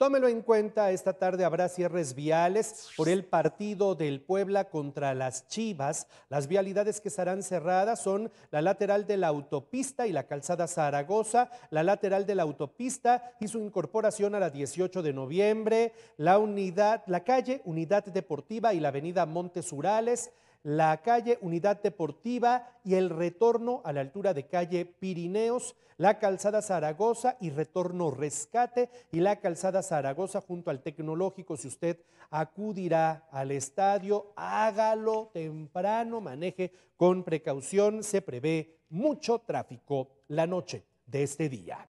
Tómelo en cuenta, esta tarde habrá cierres viales por el partido del Puebla contra las Chivas. Las vialidades que estarán cerradas son la lateral de la autopista y la calzada Zaragoza, la lateral de la autopista y su incorporación a la 18 de noviembre, la la calle Unidad Deportiva y la avenida Montes Urales, la calle Unidad Deportiva y el retorno a la altura de calle Pirineos, la calzada Zaragoza y retorno Rescate y la calzada Zaragoza junto al tecnológico. Si usted acudirá al estadio, hágalo temprano, maneje con precaución, se prevé mucho tráfico la noche de este día.